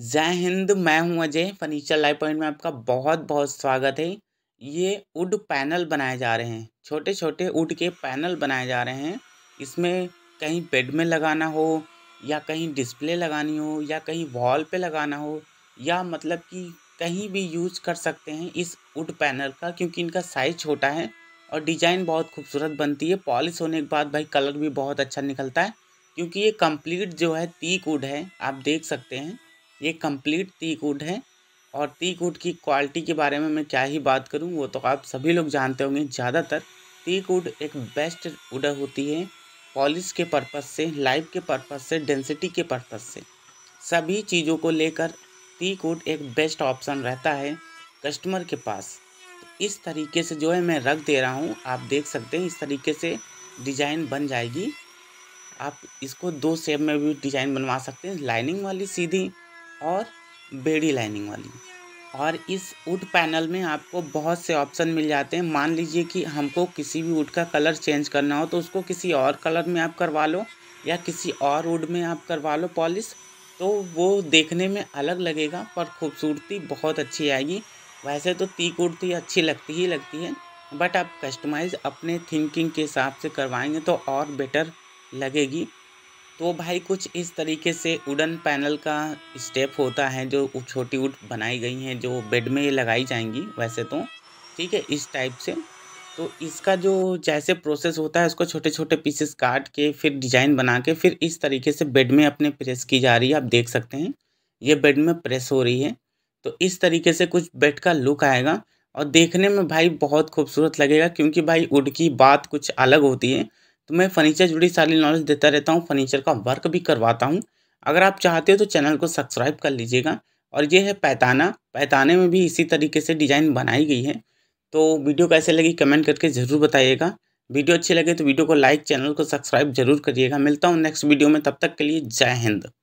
जय हिंद मैं हूं अजय फर्नीचर लाइव पॉइंट में आपका बहुत बहुत स्वागत है ये उड पैनल बनाए जा रहे हैं छोटे छोटे उड के पैनल बनाए जा रहे हैं इसमें कहीं बेड में लगाना हो या कहीं डिस्प्ले लगानी हो या कहीं वॉल पे लगाना हो या मतलब कि कहीं भी यूज कर सकते हैं इस उड पैनल का क्योंकि इनका साइज़ छोटा है और डिज़ाइन बहुत खूबसूरत बनती है पॉलिश होने के बाद भाई कलर भी बहुत अच्छा निकलता है क्योंकि ये कंप्लीट जो है तीक उड है आप देख सकते हैं ये कंप्लीट कूट है और कूट की क्वालिटी के बारे में मैं क्या ही बात करूँ वो तो आप सभी लोग जानते होंगे ज़्यादातर कूट एक बेस्ट उडर होती है पॉलिश के पर्पज़ से लाइफ के पर्पज़ से डेंसिटी के पर्पज़ से सभी चीज़ों को लेकर कूट एक बेस्ट ऑप्शन रहता है कस्टमर के पास तो इस तरीके से जो है मैं रख दे रहा हूँ आप देख सकते हैं इस तरीके से डिज़ाइन बन जाएगी आप इसको दो शेप में भी डिज़ाइन बनवा सकते हैं लाइनिंग वाली सीधी और बेड़ी लाइनिंग वाली और इस वुड पैनल में आपको बहुत से ऑप्शन मिल जाते हैं मान लीजिए कि हमको किसी भी वुड का कलर चेंज करना हो तो उसको किसी और कलर में आप करवा लो या किसी और वुड में आप करवा लो पॉलिश तो वो देखने में अलग लगेगा पर खूबसूरती बहुत अच्छी आएगी वैसे तो ती कुर्ती तो अच्छी लगती ही लगती है बट आप कस्टमाइज़ अपने थिंकिंग के हिसाब से करवाएंगे तो और बेटर लगेगी तो भाई कुछ इस तरीके से उडन पैनल का स्टेप होता है जो छोटी उड बनाई गई हैं जो बेड में लगाई जाएंगी वैसे तो ठीक है इस टाइप से तो इसका जो जैसे प्रोसेस होता है उसको छोटे छोटे पीसेस काट के फिर डिजाइन बना के फिर इस तरीके से बेड में अपने प्रेस की जा रही है आप देख सकते हैं ये बेड में प्रेस हो रही है तो इस तरीके से कुछ बेड का लुक आएगा और देखने में भाई बहुत खूबसूरत लगेगा क्योंकि भाई उड की बात कुछ अलग होती है तो मैं फर्नीचर जुड़ी सारी नॉलेज देता रहता हूँ फर्नीचर का वर्क भी करवाता हूँ अगर आप चाहते हो तो चैनल को सब्सक्राइब कर लीजिएगा और ये है पैताना पैताने में भी इसी तरीके से डिज़ाइन बनाई गई है तो वीडियो कैसे लगी कमेंट करके ज़रूर बताइएगा वीडियो अच्छी लगे तो वीडियो को लाइक चैनल को सब्सक्राइब जरूर करिएगा मिलता हूँ नेक्स्ट वीडियो में तब तक के लिए जय हिंद